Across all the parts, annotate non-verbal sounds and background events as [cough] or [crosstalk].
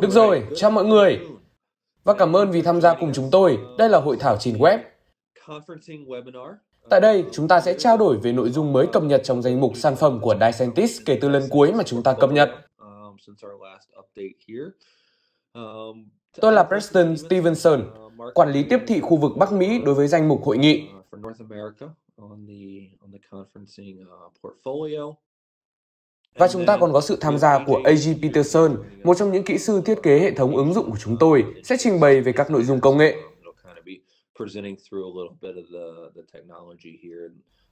Được rồi, chào mọi người. Và cảm ơn vì tham gia cùng chúng tôi. Đây là hội thảo trình web. Tại đây, chúng ta sẽ trao đổi về nội dung mới cập nhật trong danh mục sản phẩm của Dicentis kể từ lần cuối mà chúng ta cập nhật. Um, um, tôi là Preston Stevenson, uh, quản lý tiếp thị khu vực Bắc Mỹ đối với danh mục hội nghị. Uh, và chúng ta còn có sự tham gia của AG Peterson, một trong những kỹ sư thiết kế hệ thống ứng dụng của chúng tôi, sẽ trình bày về các nội dung công nghệ.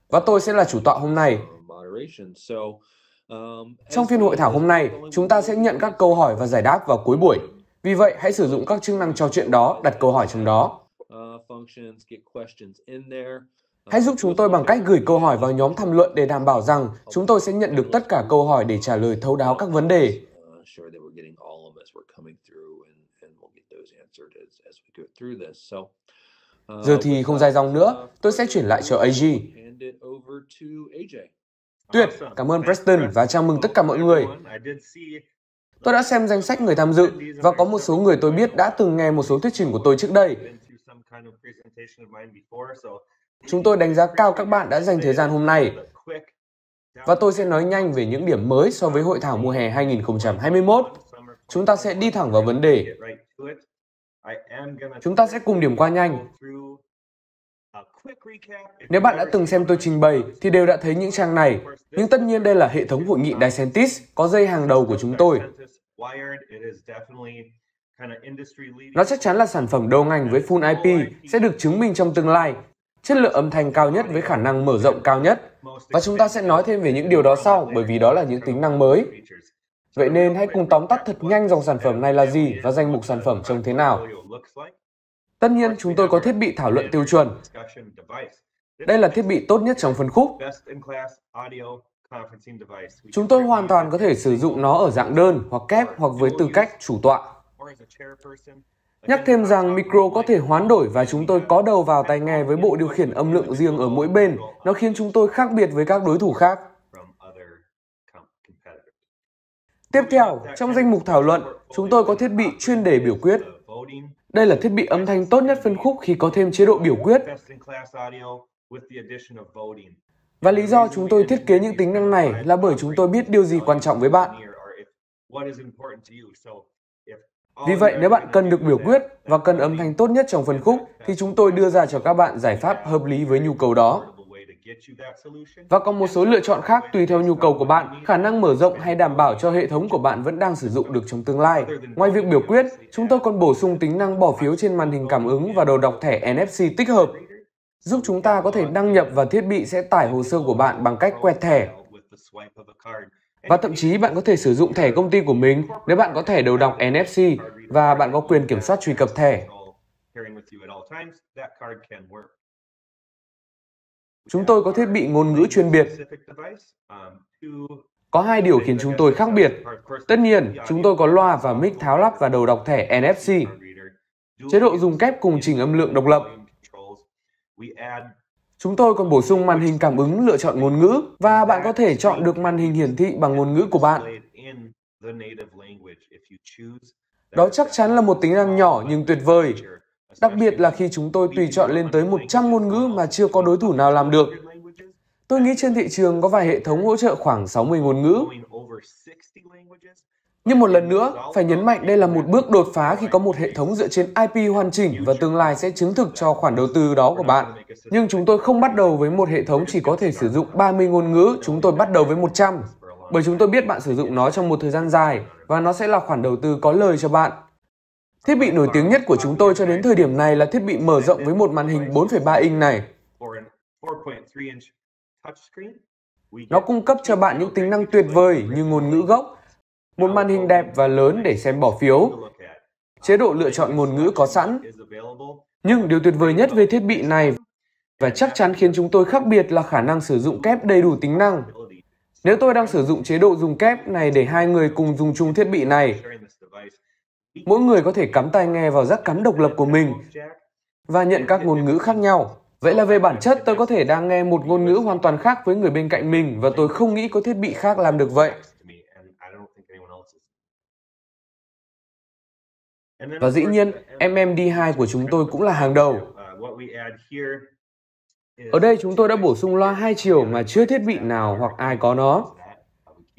Và tôi sẽ là chủ tọa hôm nay. Trong phiên hội thảo hôm nay, chúng ta sẽ nhận các câu hỏi và giải đáp vào cuối buổi. Vì vậy, hãy sử dụng các chức năng trò chuyện đó, đặt câu hỏi trong đó. Uh, Hãy giúp chúng tôi bằng cách gửi câu hỏi vào nhóm tham luận để đảm bảo rằng chúng tôi sẽ nhận được tất cả câu hỏi để trả lời thấu đáo các vấn đề. Giờ thì không dài dòng nữa, uh, tôi sẽ chuyển lại cho AJ. Tuyệt, cảm ơn Preston và chào mừng tất cả mọi người. Tôi đã xem danh sách người tham dự và có một số người tôi biết đã từng nghe một số thuyết trình của tôi trước đây. Chúng tôi đánh giá cao các bạn đã dành thời gian hôm nay. Và tôi sẽ nói nhanh về những điểm mới so với hội thảo mùa hè 2021. Chúng ta sẽ đi thẳng vào vấn đề. Chúng ta sẽ cùng điểm qua nhanh. Nếu bạn đã từng xem tôi trình bày thì đều đã thấy những trang này, nhưng tất nhiên đây là hệ thống hội nghị Dicentis có dây hàng đầu của chúng tôi. Nó chắc chắn là sản phẩm đầu ngành với full IP sẽ được chứng minh trong tương lai chất lượng âm thanh cao nhất với khả năng mở rộng cao nhất. Và chúng ta sẽ nói thêm về những điều đó sau bởi vì đó là những tính năng mới. Vậy nên hãy cùng tóm tắt thật nhanh dòng sản phẩm này là gì và danh mục sản phẩm trông thế nào. Tất nhiên, chúng tôi có thiết bị thảo luận tiêu chuẩn. Đây là thiết bị tốt nhất trong phân khúc. Chúng tôi hoàn toàn có thể sử dụng nó ở dạng đơn hoặc kép hoặc với tư cách chủ tọa. Nhắc thêm rằng micro có thể hoán đổi và chúng tôi có đầu vào tai nghe với bộ điều khiển âm lượng riêng ở mỗi bên. Nó khiến chúng tôi khác biệt với các đối thủ khác. Tiếp theo, trong danh mục thảo luận, chúng tôi có thiết bị chuyên đề biểu quyết. Đây là thiết bị âm thanh tốt nhất phân khúc khi có thêm chế độ biểu quyết. Và lý do chúng tôi thiết kế những tính năng này là bởi chúng tôi biết điều gì quan trọng với bạn. Vì vậy, nếu bạn cần được biểu quyết và cần âm thanh tốt nhất trong phân khúc, thì chúng tôi đưa ra cho các bạn giải pháp hợp lý với nhu cầu đó. Và còn một số lựa chọn khác tùy theo nhu cầu của bạn, khả năng mở rộng hay đảm bảo cho hệ thống của bạn vẫn đang sử dụng được trong tương lai. Ngoài việc biểu quyết, chúng tôi còn bổ sung tính năng bỏ phiếu trên màn hình cảm ứng và đầu đọc thẻ NFC tích hợp, giúp chúng ta có thể đăng nhập và thiết bị sẽ tải hồ sơ của bạn bằng cách quẹt thẻ. Và thậm chí bạn có thể sử dụng thẻ công ty của mình nếu bạn có thẻ đầu đọc NFC và bạn có quyền kiểm soát truy cập thẻ. Chúng tôi có thiết bị ngôn ngữ chuyên biệt. Có hai điều khiến chúng tôi khác biệt. Tất nhiên, chúng tôi có loa và mic tháo lắp và đầu đọc thẻ NFC. Chế độ dùng kép cùng chỉnh âm lượng độc lập. Chúng tôi còn bổ sung màn hình cảm ứng lựa chọn ngôn ngữ và bạn có thể chọn được màn hình hiển thị bằng ngôn ngữ của bạn. Đó chắc chắn là một tính năng nhỏ nhưng tuyệt vời, đặc biệt là khi chúng tôi tùy chọn lên tới 100 ngôn ngữ mà chưa có đối thủ nào làm được. Tôi nghĩ trên thị trường có vài hệ thống hỗ trợ khoảng 60 ngôn ngữ. Nhưng một lần nữa, phải nhấn mạnh đây là một bước đột phá khi có một hệ thống dựa trên IP hoàn chỉnh và tương lai sẽ chứng thực cho khoản đầu tư đó của bạn. Nhưng chúng tôi không bắt đầu với một hệ thống chỉ có thể sử dụng 30 ngôn ngữ, chúng tôi bắt đầu với 100. Bởi chúng tôi biết bạn sử dụng nó trong một thời gian dài và nó sẽ là khoản đầu tư có lời cho bạn. Thiết bị nổi tiếng nhất của chúng tôi cho đến thời điểm này là thiết bị mở rộng với một màn hình 4,3 inch này. Nó cung cấp cho bạn những tính năng tuyệt vời như ngôn ngữ gốc, một màn hình đẹp và lớn để xem bỏ phiếu. Chế độ lựa chọn ngôn ngữ có sẵn. Nhưng điều tuyệt vời nhất về thiết bị này và chắc chắn khiến chúng tôi khác biệt là khả năng sử dụng kép đầy đủ tính năng. Nếu tôi đang sử dụng chế độ dùng kép này để hai người cùng dùng chung thiết bị này, mỗi người có thể cắm tai nghe vào rắc cắm độc lập của mình và nhận các ngôn ngữ khác nhau. Vậy là về bản chất tôi có thể đang nghe một ngôn ngữ hoàn toàn khác với người bên cạnh mình và tôi không nghĩ có thiết bị khác làm được vậy. Và dĩ nhiên, uh, MMD2 của chúng tôi cũng là hàng đầu. Uh, Ở đây chúng tôi đã bổ sung loa hai chiều mà chưa thiết bị uh, nào hoặc ai có nó.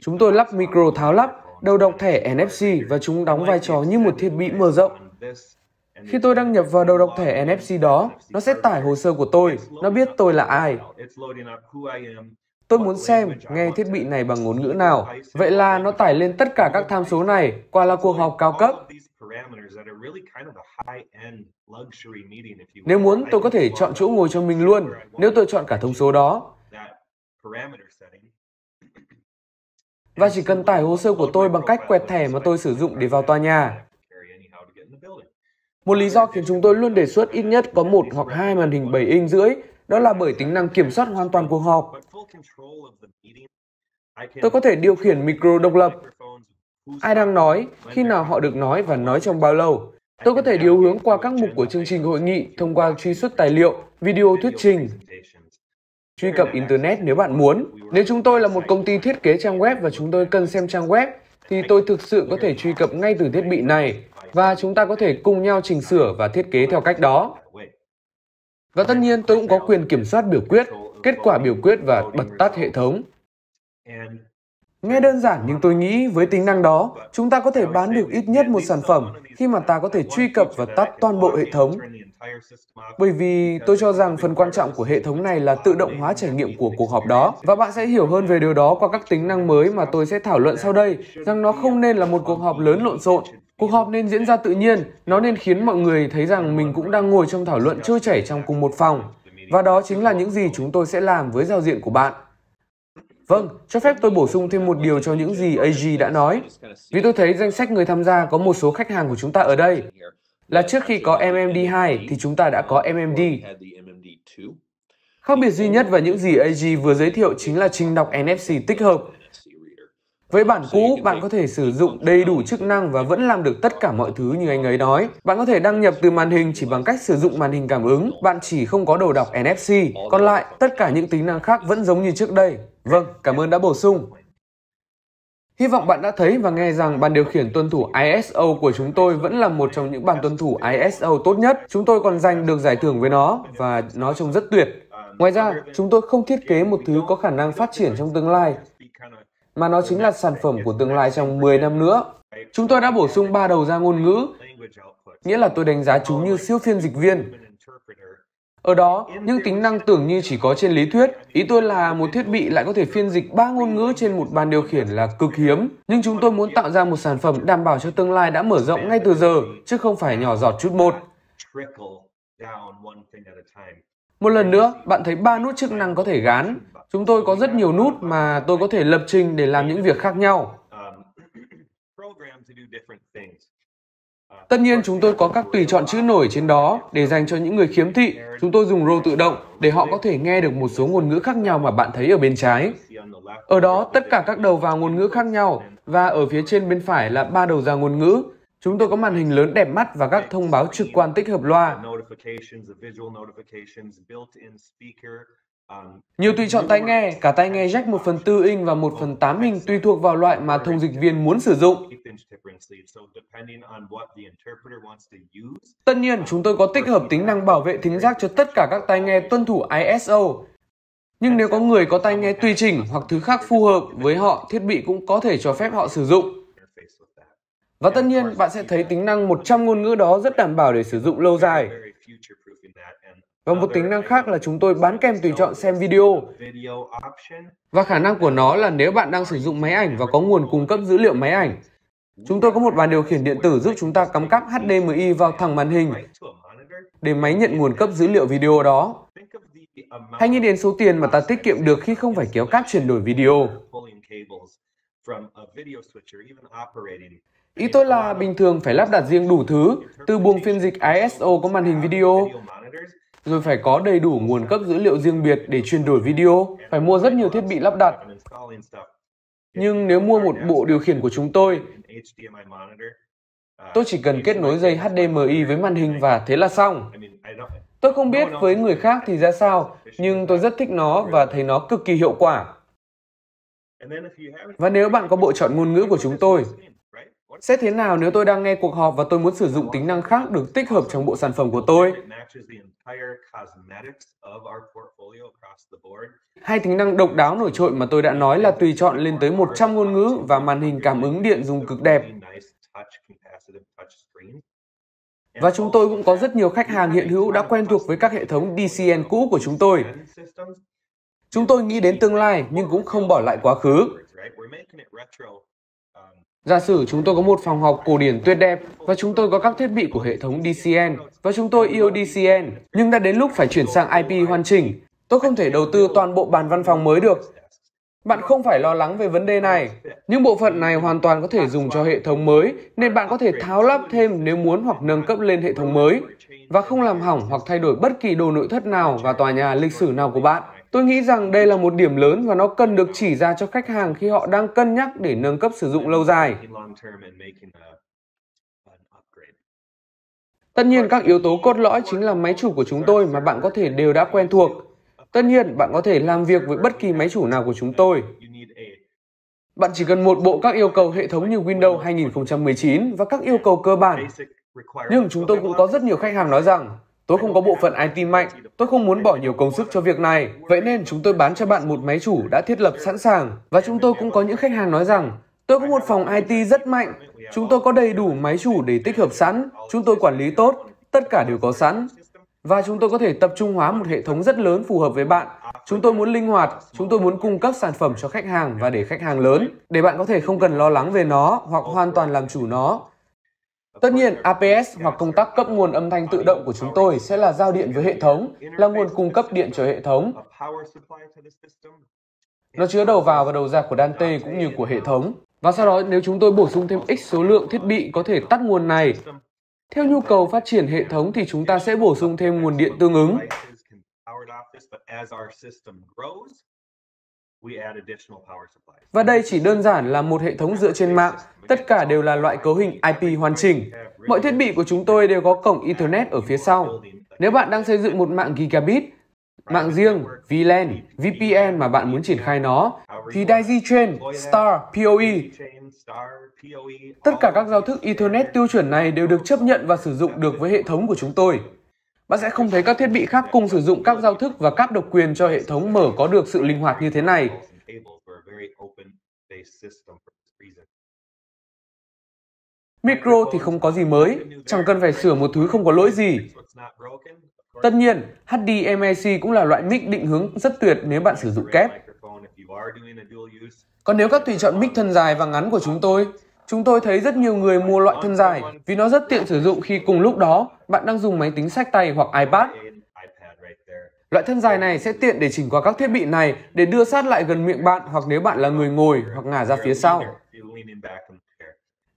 Chúng tôi lắp micro tháo lắp, đầu đọc thẻ NFC và chúng đóng vai trò như một thiết bị mở rộng. Khi tôi đăng nhập vào đầu đọc thẻ NFC đó, nó sẽ tải hồ sơ của tôi, nó biết tôi là ai. Tôi muốn xem, nghe thiết bị này bằng ngôn ngữ nào. Vậy là nó tải lên tất cả các tham số này qua là cuộc họp cao cấp nếu muốn, tôi có thể chọn chỗ ngồi cho mình luôn nếu tôi chọn cả thông số đó. Và chỉ cần tải hồ sơ của tôi bằng cách quẹt thẻ mà tôi sử dụng để vào tòa nhà. Một lý do khiến chúng tôi luôn đề xuất ít nhất có một hoặc hai màn hình 7 inch rưỡi đó là bởi tính năng kiểm soát hoàn toàn cuộc họp. Tôi có thể điều khiển micro độc lập, Ai đang nói, khi nào họ được nói và nói trong bao lâu. Tôi có thể điều hướng qua các mục của chương trình hội nghị thông qua truy xuất tài liệu, video thuyết trình. Truy cập Internet nếu bạn muốn. Nếu chúng tôi là một công ty thiết kế trang web và chúng tôi cần xem trang web, thì tôi thực sự có thể truy cập ngay từ thiết bị này và chúng ta có thể cùng nhau chỉnh sửa và thiết kế theo cách đó. Và tất nhiên tôi cũng có quyền kiểm soát biểu quyết, kết quả biểu quyết và bật tắt hệ thống. Nghe đơn giản nhưng tôi nghĩ với tính năng đó, chúng ta có thể bán được ít nhất một sản phẩm khi mà ta có thể truy cập và tắt toàn bộ hệ thống. Bởi vì tôi cho rằng phần quan trọng của hệ thống này là tự động hóa trải nghiệm của cuộc họp đó và bạn sẽ hiểu hơn về điều đó qua các tính năng mới mà tôi sẽ thảo luận sau đây, rằng nó không nên là một cuộc họp lớn lộn xộn. Cuộc họp nên diễn ra tự nhiên, nó nên khiến mọi người thấy rằng mình cũng đang ngồi trong thảo luận trôi chảy trong cùng một phòng. Và đó chính là những gì chúng tôi sẽ làm với giao diện của bạn. Vâng, cho phép tôi bổ sung thêm một điều cho những gì AG đã nói. Vì tôi thấy danh sách người tham gia có một số khách hàng của chúng ta ở đây. Là trước khi có MMD2 thì chúng ta đã có MMD. Khác biệt duy nhất và những gì AG vừa giới thiệu chính là trình đọc NFC tích hợp. Với bản cũ, bạn có thể sử dụng đầy đủ chức năng và vẫn làm được tất cả mọi thứ như anh ấy nói. Bạn có thể đăng nhập từ màn hình chỉ bằng cách sử dụng màn hình cảm ứng, bạn chỉ không có đồ đọc NFC. Còn lại, tất cả những tính năng khác vẫn giống như trước đây. Vâng, cảm ơn đã bổ sung. Hy vọng bạn đã thấy và nghe rằng bàn điều khiển tuân thủ ISO của chúng tôi vẫn là một trong những bàn tuân thủ ISO tốt nhất. Chúng tôi còn giành được giải thưởng với nó và nó trông rất tuyệt. Ngoài ra, chúng tôi không thiết kế một thứ có khả năng phát triển trong tương lai, mà nó chính là sản phẩm của tương lai trong 10 năm nữa. Chúng tôi đã bổ sung ba đầu ra ngôn ngữ, nghĩa là tôi đánh giá chúng như siêu phiên dịch viên. Ở đó, những tính năng tưởng như chỉ có trên lý thuyết, ý tôi là một thiết bị lại có thể phiên dịch ba ngôn ngữ trên một bàn điều khiển là cực hiếm. Nhưng chúng tôi muốn tạo ra một sản phẩm đảm bảo cho tương lai đã mở rộng ngay từ giờ, chứ không phải nhỏ giọt chút một. Một lần nữa, bạn thấy ba nút chức năng có thể gán. Chúng tôi có rất nhiều nút mà tôi có thể lập trình để làm những việc khác nhau. Um, [clears throat] Tất nhiên chúng tôi có các tùy chọn chữ nổi trên đó để dành cho những người khiếm thị. Chúng tôi dùng rô tự động để họ có thể nghe được một số ngôn ngữ khác nhau mà bạn thấy ở bên trái. Ở đó tất cả các đầu vào ngôn ngữ khác nhau và ở phía trên bên phải là ba đầu ra ngôn ngữ. Chúng tôi có màn hình lớn đẹp mắt và các thông báo trực quan tích hợp loa. Nhiều tùy chọn tai nghe, cả tai nghe jack 1 phần 4 inch và 1 phần 8 inch tùy thuộc vào loại mà thông dịch viên muốn sử dụng. Tất nhiên, chúng tôi có tích hợp tính năng bảo vệ thính giác cho tất cả các tai nghe tuân thủ ISO. Nhưng nếu có người có tai nghe tùy chỉnh hoặc thứ khác phù hợp với họ, thiết bị cũng có thể cho phép họ sử dụng. Và tất nhiên, bạn sẽ thấy tính năng 100 ngôn ngữ đó rất đảm bảo để sử dụng lâu dài. Và một tính năng khác là chúng tôi bán kèm tùy chọn xem video. Và khả năng của nó là nếu bạn đang sử dụng máy ảnh và có nguồn cung cấp dữ liệu máy ảnh, chúng tôi có một bàn điều khiển điện tử giúp chúng ta cắm cáp HDMI vào thẳng màn hình để máy nhận nguồn cấp dữ liệu video đó. Hãy nghĩ đến số tiền mà ta tiết kiệm được khi không phải kéo cáp chuyển đổi video. Ý tôi là bình thường phải lắp đặt riêng đủ thứ, từ buồng phiên dịch ISO có màn hình video rồi phải có đầy đủ nguồn cấp dữ liệu riêng biệt để chuyển đổi video, phải mua rất nhiều thiết bị lắp đặt. Nhưng nếu mua một bộ điều khiển của chúng tôi, tôi chỉ cần kết nối dây HDMI với màn hình và thế là xong. Tôi không biết với người khác thì ra sao, nhưng tôi rất thích nó và thấy nó cực kỳ hiệu quả. Và nếu bạn có bộ chọn ngôn ngữ của chúng tôi, sẽ thế nào nếu tôi đang nghe cuộc họp và tôi muốn sử dụng tính năng khác được tích hợp trong bộ sản phẩm của tôi? Hai tính năng độc đáo nổi trội mà tôi đã nói là tùy chọn lên tới 100 ngôn ngữ và màn hình cảm ứng điện dùng cực đẹp. Và chúng tôi cũng có rất nhiều khách hàng hiện hữu đã quen thuộc với các hệ thống DCN cũ của chúng tôi. Chúng tôi nghĩ đến tương lai nhưng cũng không bỏ lại quá khứ. Giả sử chúng tôi có một phòng học cổ điển tuyệt đẹp và chúng tôi có các thiết bị của hệ thống DCN và chúng tôi yêu DCN, nhưng đã đến lúc phải chuyển sang IP hoàn chỉnh. Tôi không thể đầu tư toàn bộ bàn văn phòng mới được. Bạn không phải lo lắng về vấn đề này. Những bộ phận này hoàn toàn có thể dùng cho hệ thống mới, nên bạn có thể tháo lắp thêm nếu muốn hoặc nâng cấp lên hệ thống mới, và không làm hỏng hoặc thay đổi bất kỳ đồ nội thất nào và tòa nhà lịch sử nào của bạn. Tôi nghĩ rằng đây là một điểm lớn và nó cần được chỉ ra cho khách hàng khi họ đang cân nhắc để nâng cấp sử dụng lâu dài. Tất nhiên các yếu tố cốt lõi chính là máy chủ của chúng tôi mà bạn có thể đều đã quen thuộc. Tất nhiên bạn có thể làm việc với bất kỳ máy chủ nào của chúng tôi. Bạn chỉ cần một bộ các yêu cầu hệ thống như Windows 2019 và các yêu cầu cơ bản. Nhưng chúng tôi cũng có rất nhiều khách hàng nói rằng Tôi không có bộ phận IT mạnh, tôi không muốn bỏ nhiều công sức cho việc này. Vậy nên chúng tôi bán cho bạn một máy chủ đã thiết lập sẵn sàng. Và chúng tôi cũng có những khách hàng nói rằng, tôi có một phòng IT rất mạnh, chúng tôi có đầy đủ máy chủ để tích hợp sẵn, chúng tôi quản lý tốt, tất cả đều có sẵn. Và chúng tôi có thể tập trung hóa một hệ thống rất lớn phù hợp với bạn. Chúng tôi muốn linh hoạt, chúng tôi muốn cung cấp sản phẩm cho khách hàng và để khách hàng lớn, để bạn có thể không cần lo lắng về nó hoặc hoàn toàn làm chủ nó Tất nhiên, APS hoặc công tắc cấp nguồn âm thanh tự động của chúng tôi sẽ là giao điện với hệ thống, là nguồn cung cấp điện cho hệ thống. Nó chứa đầu vào và đầu ra của Dante cũng như của hệ thống. Và sau đó, nếu chúng tôi bổ sung thêm x số lượng thiết bị có thể tắt nguồn này, theo nhu cầu phát triển hệ thống thì chúng ta sẽ bổ sung thêm nguồn điện tương ứng. Và đây chỉ đơn giản là một hệ thống dựa trên mạng, tất cả đều là loại cấu hình IP hoàn chỉnh. Mọi thiết bị của chúng tôi đều có cổng Ethernet ở phía sau. Nếu bạn đang xây dựng một mạng Gigabit, mạng riêng, VLAN, e VPN mà bạn muốn triển khai nó, thì Daisy Chain, Star, PoE, tất cả các giao thức Ethernet tiêu chuẩn này đều được chấp nhận và sử dụng được với hệ thống của chúng tôi. Bạn sẽ không thấy các thiết bị khác cùng sử dụng các giao thức và các độc quyền cho hệ thống mở có được sự linh hoạt như thế này. Micro thì không có gì mới, chẳng cần phải sửa một thứ không có lỗi gì. Tất nhiên, HDMIC cũng là loại mic định hướng rất tuyệt nếu bạn sử dụng kép. Còn nếu các tùy chọn mic thân dài và ngắn của chúng tôi, Chúng tôi thấy rất nhiều người mua loại thân dài vì nó rất tiện sử dụng khi cùng lúc đó bạn đang dùng máy tính sách tay hoặc iPad. Loại thân dài này sẽ tiện để chỉnh qua các thiết bị này để đưa sát lại gần miệng bạn hoặc nếu bạn là người ngồi hoặc ngả ra phía sau.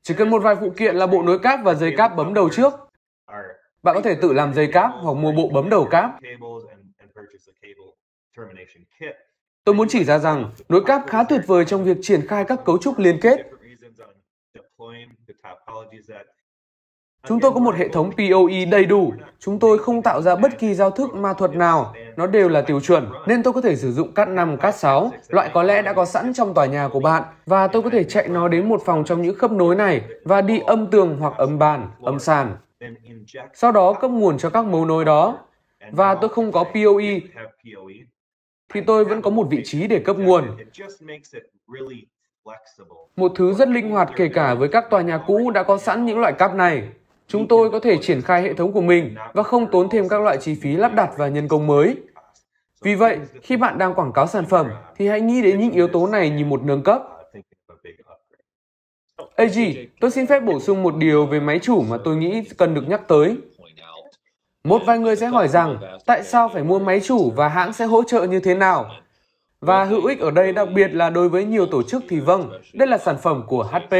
Chỉ cần một vài phụ kiện là bộ nối cáp và dây cáp bấm đầu trước. Bạn có thể tự làm dây cáp hoặc mua bộ bấm đầu cáp. Tôi muốn chỉ ra rằng nối cáp khá tuyệt vời trong việc triển khai các cấu trúc liên kết Chúng tôi có một hệ thống POE đầy đủ. Chúng tôi không tạo ra bất kỳ giao thức ma thuật nào. Nó đều là tiêu chuẩn, nên tôi có thể sử dụng cát 5, cát 6, loại có lẽ đã có sẵn trong tòa nhà của bạn. Và tôi có thể chạy nó đến một phòng trong những khớp nối này và đi âm tường hoặc âm bàn, âm sàn. Sau đó cấp nguồn cho các mấu nối đó. Và tôi không có POE, thì tôi vẫn có một vị trí để cấp nguồn. Một thứ rất linh hoạt kể cả với các tòa nhà cũ đã có sẵn những loại cáp này. Chúng tôi có thể triển khai hệ thống của mình và không tốn thêm các loại chi phí lắp đặt và nhân công mới. Vì vậy, khi bạn đang quảng cáo sản phẩm thì hãy nghĩ đến những yếu tố này như một nâng cấp. AG, tôi xin phép bổ sung một điều về máy chủ mà tôi nghĩ cần được nhắc tới. Một vài người sẽ hỏi rằng tại sao phải mua máy chủ và hãng sẽ hỗ trợ như thế nào và hữu ích ở đây đặc biệt là đối với nhiều tổ chức thì vâng, đây là sản phẩm của HP.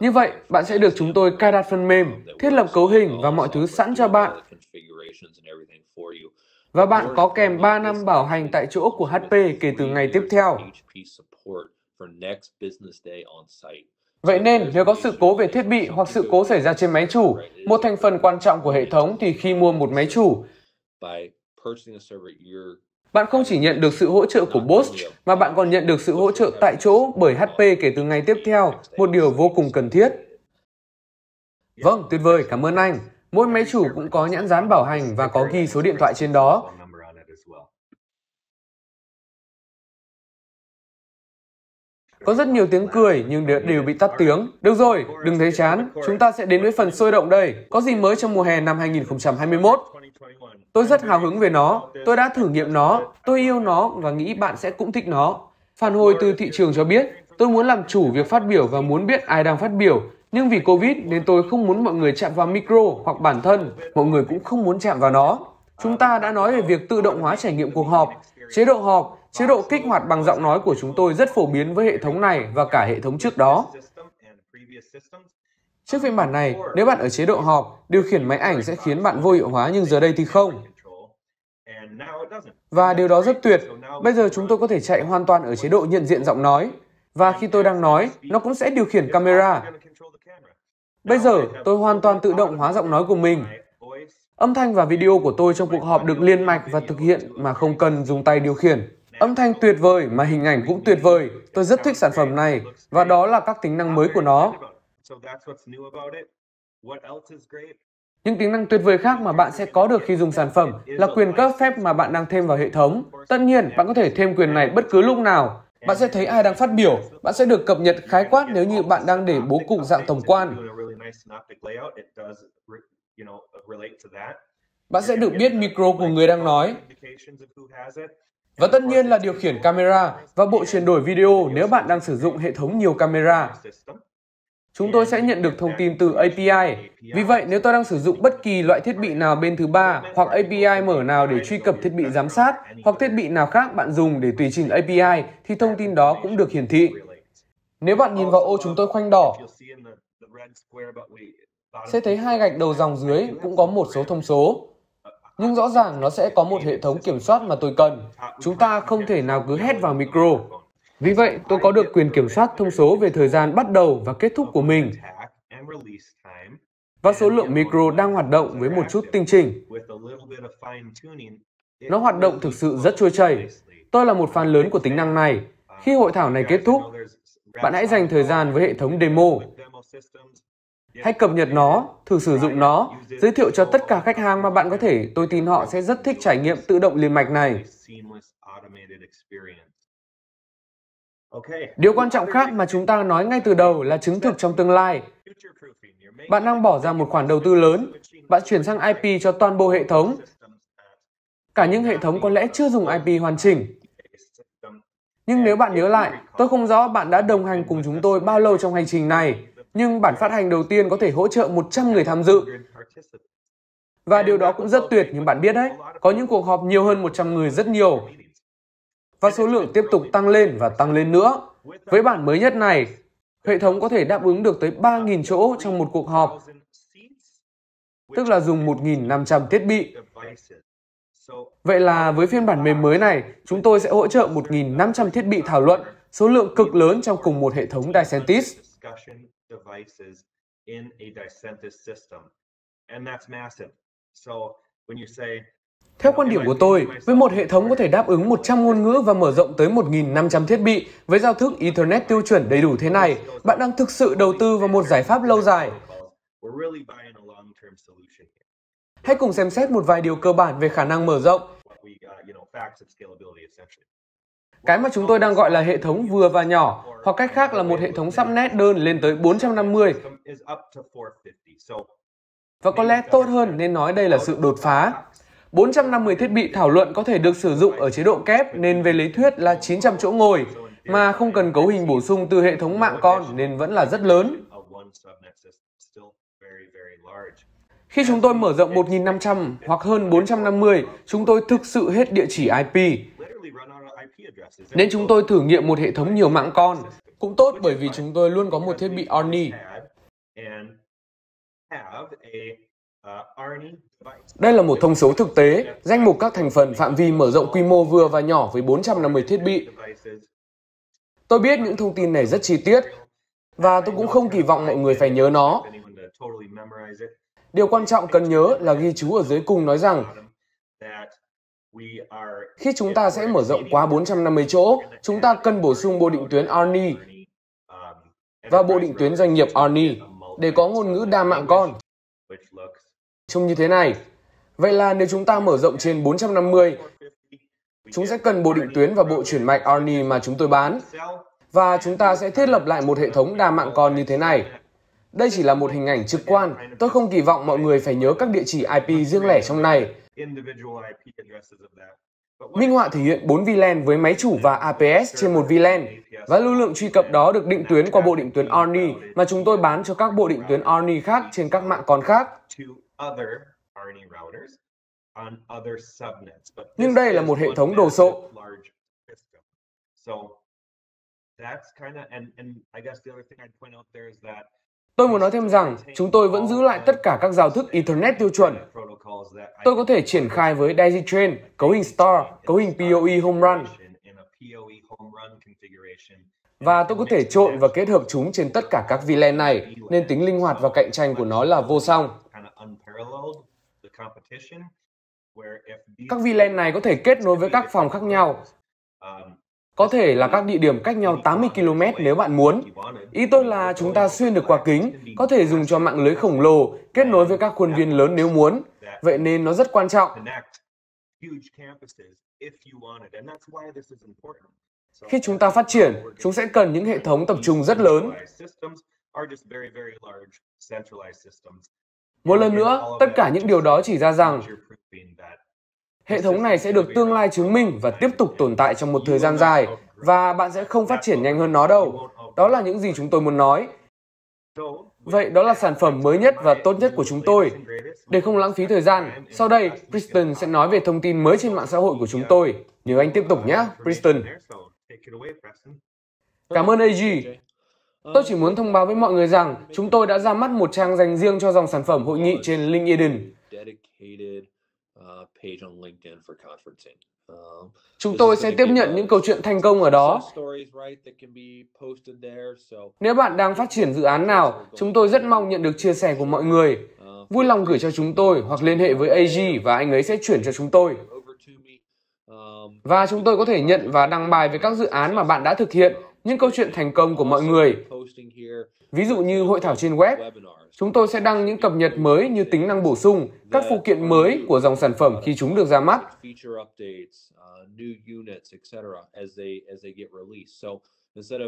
Như vậy, bạn sẽ được chúng tôi cài đặt phần mềm, thiết lập cấu hình và mọi thứ sẵn cho bạn. Và bạn có kèm 3 năm bảo hành tại chỗ của HP kể từ ngày tiếp theo. Vậy nên, nếu có sự cố về thiết bị hoặc sự cố xảy ra trên máy chủ, một thành phần quan trọng của hệ thống thì khi mua một máy chủ, bạn không chỉ nhận được sự hỗ trợ của Bosch, mà bạn còn nhận được sự hỗ trợ tại chỗ bởi HP kể từ ngày tiếp theo, một điều vô cùng cần thiết. Vâng, tuyệt vời, cảm ơn anh. Mỗi máy chủ cũng có nhãn dán bảo hành và có ghi số điện thoại trên đó. Có rất nhiều tiếng cười nhưng đều, đều bị tắt tiếng. Được rồi, đừng thấy chán, chúng ta sẽ đến với phần sôi động đây. Có gì mới trong mùa hè năm 2021? Tôi rất hào hứng về nó, tôi đã thử nghiệm nó, tôi yêu nó và nghĩ bạn sẽ cũng thích nó. Phản hồi từ thị trường cho biết, tôi muốn làm chủ việc phát biểu và muốn biết ai đang phát biểu, nhưng vì Covid nên tôi không muốn mọi người chạm vào micro hoặc bản thân, mọi người cũng không muốn chạm vào nó. Chúng ta đã nói về việc tự động hóa trải nghiệm cuộc họp, chế độ họp Chế độ kích hoạt bằng giọng nói của chúng tôi rất phổ biến với hệ thống này và cả hệ thống trước đó. Trước phiên bản này, nếu bạn ở chế độ họp, điều khiển máy ảnh sẽ khiến bạn vô hiệu hóa nhưng giờ đây thì không. Và điều đó rất tuyệt. Bây giờ chúng tôi có thể chạy hoàn toàn ở chế độ nhận diện giọng nói. Và khi tôi đang nói, nó cũng sẽ điều khiển camera. Bây giờ, tôi hoàn toàn tự động hóa giọng nói của mình. Âm thanh và video của tôi trong cuộc họp được liên mạch và thực hiện mà không cần dùng tay điều khiển. Âm thanh tuyệt vời mà hình ảnh cũng tuyệt vời. Tôi rất thích sản phẩm này và đó là các tính năng mới của nó. Những tính năng tuyệt vời khác mà bạn sẽ có được khi dùng sản phẩm là quyền cấp phép mà bạn đang thêm vào hệ thống. Tất nhiên, bạn có thể thêm quyền này bất cứ lúc nào. Bạn sẽ thấy ai đang phát biểu, bạn sẽ được cập nhật khái quát nếu như bạn đang để bố cục dạng tổng quan. Bạn sẽ được biết micro của người đang nói. Và tất nhiên là điều khiển camera và bộ chuyển đổi video nếu bạn đang sử dụng hệ thống nhiều camera. Chúng tôi sẽ nhận được thông tin từ API. Vì vậy, nếu tôi đang sử dụng bất kỳ loại thiết bị nào bên thứ ba hoặc API mở nào để truy cập thiết bị giám sát hoặc thiết bị nào khác bạn dùng để tùy chỉnh API thì thông tin đó cũng được hiển thị. Nếu bạn nhìn vào ô chúng tôi khoanh đỏ, sẽ thấy hai gạch đầu dòng dưới cũng có một số thông số. Nhưng rõ ràng nó sẽ có một hệ thống kiểm soát mà tôi cần. Chúng ta không thể nào cứ hét vào micro. Vì vậy, tôi có được quyền kiểm soát thông số về thời gian bắt đầu và kết thúc của mình và số lượng micro đang hoạt động với một chút tinh chỉnh. Nó hoạt động thực sự rất trôi chảy. Tôi là một fan lớn của tính năng này. Khi hội thảo này kết thúc, bạn hãy dành thời gian với hệ thống demo. Hãy cập nhật nó, thử sử dụng nó, giới thiệu cho tất cả khách hàng mà bạn có thể. Tôi tin họ sẽ rất thích trải nghiệm tự động liền mạch này. Điều quan trọng khác mà chúng ta nói ngay từ đầu là chứng thực trong tương lai. Bạn đang bỏ ra một khoản đầu tư lớn, bạn chuyển sang IP cho toàn bộ hệ thống, cả những hệ thống có lẽ chưa dùng IP hoàn chỉnh. Nhưng nếu bạn nhớ lại, tôi không rõ bạn đã đồng hành cùng chúng tôi bao lâu trong hành trình này nhưng bản phát hành đầu tiên có thể hỗ trợ 100 người tham dự. Và điều đó cũng rất tuyệt nhưng bạn biết đấy, có những cuộc họp nhiều hơn 100 người rất nhiều. Và số lượng tiếp tục tăng lên và tăng lên nữa. Với bản mới nhất này, hệ thống có thể đáp ứng được tới 3.000 chỗ trong một cuộc họp, tức là dùng 1.500 thiết bị. Vậy là với phiên bản mềm mới này, chúng tôi sẽ hỗ trợ 1.500 thiết bị thảo luận, số lượng cực lớn trong cùng một hệ thống Dicentis devices in a Dicentis system. And that's massive. So when you say theo quan điểm của tôi, với một hệ thống có thể đáp ứng 100 ngôn ngữ và mở rộng tới 1.500 thiết bị với giao thức Ethernet tiêu chuẩn đầy đủ thế này, bạn đang thực sự đầu tư vào một giải pháp lâu dài. Hãy cùng xem xét một vài điều cơ bản về khả năng mở rộng. Cái mà chúng tôi đang gọi là hệ thống vừa và nhỏ, hoặc cách khác là một hệ thống sắp nét đơn lên tới 450. Và có lẽ tốt hơn nên nói đây là sự đột phá. 450 thiết bị thảo luận có thể được sử dụng ở chế độ kép nên về lý thuyết là 900 chỗ ngồi, mà không cần cấu hình bổ sung từ hệ thống mạng con nên vẫn là rất lớn. Khi chúng tôi mở rộng 1.500 hoặc hơn 450, chúng tôi thực sự hết địa chỉ IP. Nên chúng tôi thử nghiệm một hệ thống nhiều mạng con, cũng tốt bởi vì chúng tôi luôn có một thiết bị Arnie. Đây là một thông số thực tế, danh mục các thành phần phạm vi mở rộng quy mô vừa và nhỏ với 450 thiết bị. Tôi biết những thông tin này rất chi tiết, và tôi cũng không kỳ vọng mọi người phải nhớ nó. Điều quan trọng cần nhớ là ghi chú ở dưới cùng nói rằng khi chúng ta sẽ mở rộng quá 450 chỗ, chúng ta cần bổ sung bộ định tuyến Arni um, và bộ định tuyến doanh nghiệp Arni để có ngôn ngữ đa mạng con. Trông như thế này. Vậy là nếu chúng ta mở rộng trên 450, chúng sẽ cần bộ định tuyến và bộ chuyển mạch Arni mà chúng tôi bán. Và chúng ta sẽ thiết lập lại một hệ thống đa mạng con như thế này. Đây chỉ là một hình ảnh trực quan, tôi không kỳ vọng mọi người phải nhớ các địa chỉ IP riêng lẻ trong này, Minh họa thể hiện 4 VLAN với máy chủ và APS trên một VLAN và lưu lượng truy cập đó được định tuyến qua bộ định tuyến Orni mà chúng tôi bán cho các bộ định tuyến Orni khác trên các mạng con khác. Nhưng đây là một hệ thống đồ sộ. Tôi muốn nói thêm rằng, chúng tôi vẫn giữ lại tất cả các giao thức Ethernet tiêu chuẩn. Tôi có thể triển khai với Daisy Chain, cấu hình Star, cấu hình PoE Home Run. Và tôi có thể trộn và kết hợp chúng trên tất cả các VLAN e này, nên tính linh hoạt và cạnh tranh của nó là vô song. Các VLAN e này có thể kết nối với các phòng khác nhau, có thể là các địa điểm cách nhau 80 km nếu bạn muốn. Ý tôi là chúng ta xuyên được qua kính, có thể dùng cho mạng lưới khổng lồ, kết nối với các khuôn viên lớn nếu muốn. Vậy nên nó rất quan trọng. Khi chúng ta phát triển, chúng sẽ cần những hệ thống tập trung rất lớn. Một lần nữa, tất cả những điều đó chỉ ra rằng hệ thống này sẽ được tương lai chứng minh và tiếp tục tồn tại trong một thời gian dài và bạn sẽ không phát triển nhanh hơn nó đâu. Đó là những gì chúng tôi muốn nói. Vậy đó là sản phẩm mới nhất và tốt nhất của chúng tôi. Để không lãng phí thời gian, sau đây Preston sẽ nói về thông tin mới trên mạng xã hội của chúng tôi. Nhớ anh tiếp tục nhé, Preston. Cảm ơn AG. Tôi chỉ muốn thông báo với mọi người rằng chúng tôi đã ra mắt một trang dành riêng cho dòng sản phẩm hội nghị trên LinkedIn. Uh, page on LinkedIn for conferencing. Um, chúng tôi sẽ tiếp nhận những câu chuyện thành công ở đó. Nếu bạn đang phát triển dự án nào, chúng tôi rất mong nhận được chia sẻ của mọi người. Uh, Vui lòng gửi cho chúng tôi hoặc liên hệ với AG và anh ấy sẽ chuyển cho chúng tôi. Um, và chúng tôi có thể nhận và đăng bài về các dự án mà bạn đã thực hiện, những câu chuyện thành công của mọi người. Ví dụ như hội thảo trên web, chúng tôi sẽ đăng những cập nhật mới như tính năng bổ sung, các phụ kiện mới của dòng sản phẩm khi chúng được ra mắt.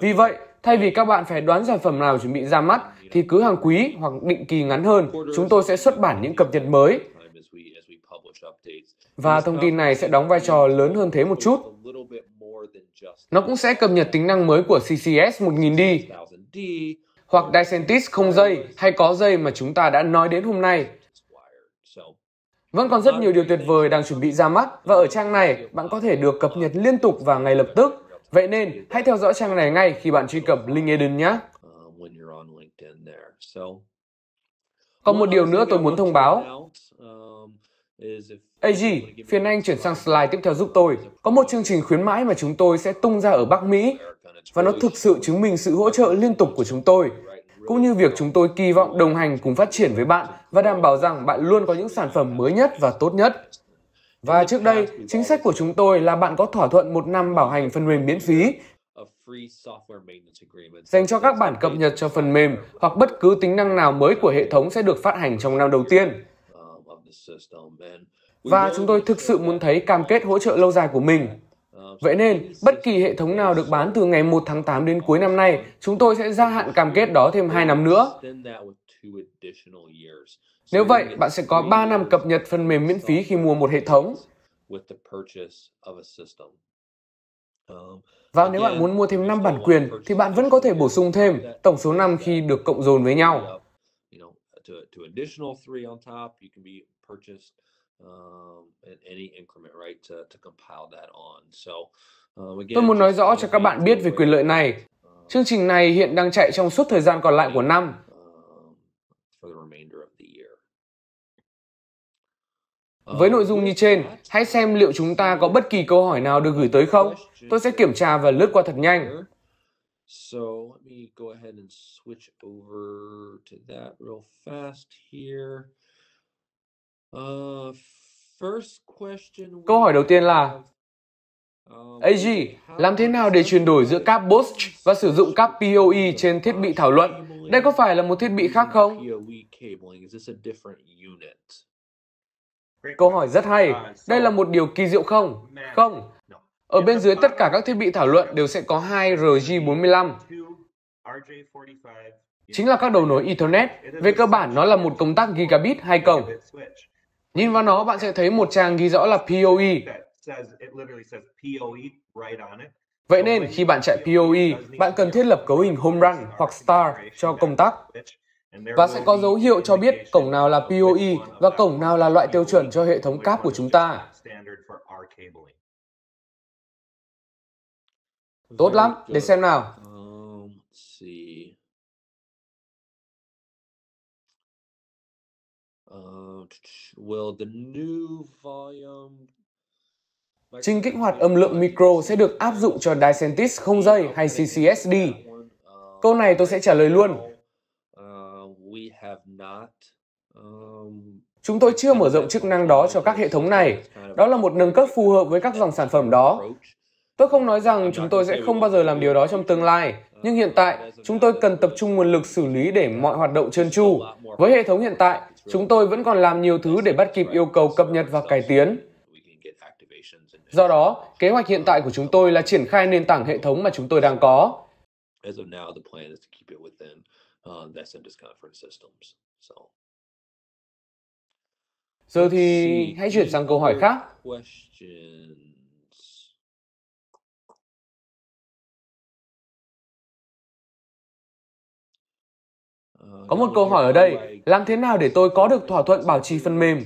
Vì vậy, thay vì các bạn phải đoán sản phẩm nào chuẩn bị ra mắt, thì cứ hàng quý hoặc định kỳ ngắn hơn, chúng tôi sẽ xuất bản những cập nhật mới. Và thông tin này sẽ đóng vai trò lớn hơn thế một chút. Nó cũng sẽ cập nhật tính năng mới của CCS 1000D hoặc Dicentis không dây hay có dây mà chúng ta đã nói đến hôm nay. Vẫn vâng, còn rất nhiều điều tuyệt vời đang chuẩn bị ra mắt và ở trang này bạn có thể được cập nhật liên tục và ngay lập tức. Vậy nên hãy theo dõi trang này ngay khi bạn truy cập LinkedIn nhé. Còn một điều nữa tôi muốn thông báo. AG, phiên anh chuyển sang slide tiếp theo giúp tôi. Có một chương trình khuyến mãi mà chúng tôi sẽ tung ra ở Bắc Mỹ và nó thực sự chứng minh sự hỗ trợ liên tục của chúng tôi cũng như việc chúng tôi kỳ vọng đồng hành cùng phát triển với bạn và đảm bảo rằng bạn luôn có những sản phẩm mới nhất và tốt nhất. Và trước đây, chính sách của chúng tôi là bạn có thỏa thuận một năm bảo hành phần mềm miễn phí dành cho các bản cập nhật cho phần mềm hoặc bất cứ tính năng nào mới của hệ thống sẽ được phát hành trong năm đầu tiên. Và chúng tôi thực sự muốn thấy cam kết hỗ trợ lâu dài của mình. Vậy nên, bất kỳ hệ thống nào được bán từ ngày 1 tháng 8 đến cuối năm nay, chúng tôi sẽ gia hạn cam kết đó thêm 2 năm nữa. Nếu vậy, bạn sẽ có 3 năm cập nhật phần mềm miễn phí khi mua một hệ thống. Và nếu bạn muốn mua thêm 5 bản quyền thì bạn vẫn có thể bổ sung thêm tổng số năm khi được cộng dồn với nhau. Tôi muốn nói rõ cho các bạn biết về quyền lợi này. Um, Chương trình này hiện đang chạy trong suốt thời gian còn lại của năm. Um, Với nội dung um, như trên, hãy xem liệu chúng ta có bất kỳ câu hỏi nào được gửi tới không. Tôi sẽ kiểm tra và lướt qua thật nhanh. So let me go ahead and switch over to that real fast here. Uh, Câu hỏi đầu tiên là AG, um, làm thế nào để chuyển đổi giữa cáp Bosch và sử dụng cáp POE trên thiết bị thảo luận? Đây có phải là một thiết bị khác không? E Câu hỏi rất hay. Uh, Đây là một điều kỳ diệu không? Không. Ở bên dưới tất cả các thiết bị thảo luận đều sẽ có hai RG45. E Chính là các đầu nối Ethernet. Về cơ bản, nó là một công tắc gigabit hay cổng. Nhìn vào nó, bạn sẽ thấy một trang ghi rõ là POE. E Vậy nên, khi bạn chạy POE, e, bạn cần thiết lập cấu hình home run hoặc star cho công tắc. Và sẽ có dấu hiệu cho biết cổng nào là POE và cổng nào là loại tiêu chuẩn cho hệ thống cáp của chúng ta. Tốt lắm, để xem nào. Trình kích hoạt âm lượng micro sẽ được áp dụng cho Dicentis không dây hay CCSD. Uh, Câu này tôi sẽ trả lời luôn. Uh, um, chúng tôi chưa mở rộng chức năng đó cho các hệ thống này. Đó là một nâng cấp phù hợp với các dòng sản phẩm đó. Tôi không nói rằng chúng tôi sẽ không bao giờ làm điều đó trong tương lai, nhưng hiện uh, tại, chúng tôi cần tập trung nguồn lực xử lý để mọi hoạt động trơn tru. Với hệ thống hiện tại, chúng tôi vẫn còn làm nhiều thứ để bắt kịp yêu cầu cập nhật và cải tiến. Do đó, kế hoạch hiện tại của chúng tôi là triển khai nền tảng hệ thống mà chúng tôi đang có. Uh, Giờ thì hãy chuyển sang câu hỏi khác. Có một câu hỏi ở đây, làm thế nào để tôi có được thỏa thuận bảo trì phần mềm?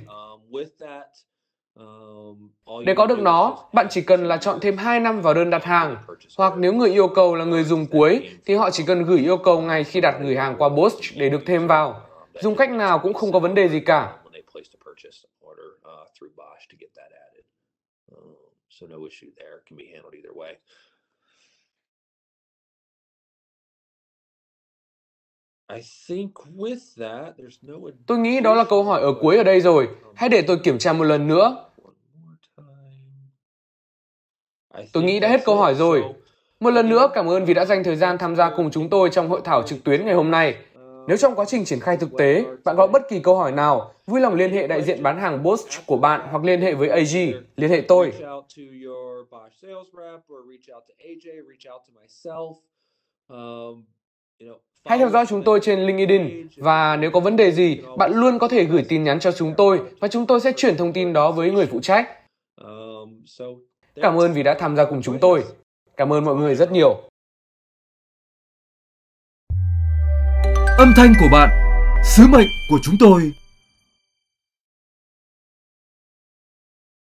Để có được nó, bạn chỉ cần là chọn thêm 2 năm vào đơn đặt hàng, hoặc nếu người yêu cầu là người dùng cuối thì họ chỉ cần gửi yêu cầu ngay khi đặt gửi hàng qua Bosch để được thêm vào. Dùng cách nào cũng không có vấn đề gì cả. Uh, um, so no issue there, can be handled either way. Tôi nghĩ đó là câu hỏi ở cuối ở đây rồi. Um, Hãy để tôi kiểm tra một lần nữa. Tôi nghĩ đã hết câu hỏi rồi. Một lần nữa cảm ơn vì đã dành thời gian tham gia cùng chúng tôi trong hội thảo trực tuyến ngày hôm nay. Um, Nếu trong quá trình triển khai thực tế, bạn có bất kỳ câu hỏi nào, vui lòng liên hệ đại diện bán hàng Bosch của bạn hoặc liên hệ với AG, liên hệ tôi. Um, you know, Hãy theo dõi chúng tôi trên LinkedIn và nếu có vấn đề gì, bạn luôn có thể gửi tin nhắn cho chúng tôi và chúng tôi sẽ chuyển thông tin đó với người phụ trách. Cảm ơn vì đã tham gia cùng chúng tôi. Cảm ơn mọi người rất nhiều. Âm thanh của bạn, sứ mệnh của chúng tôi.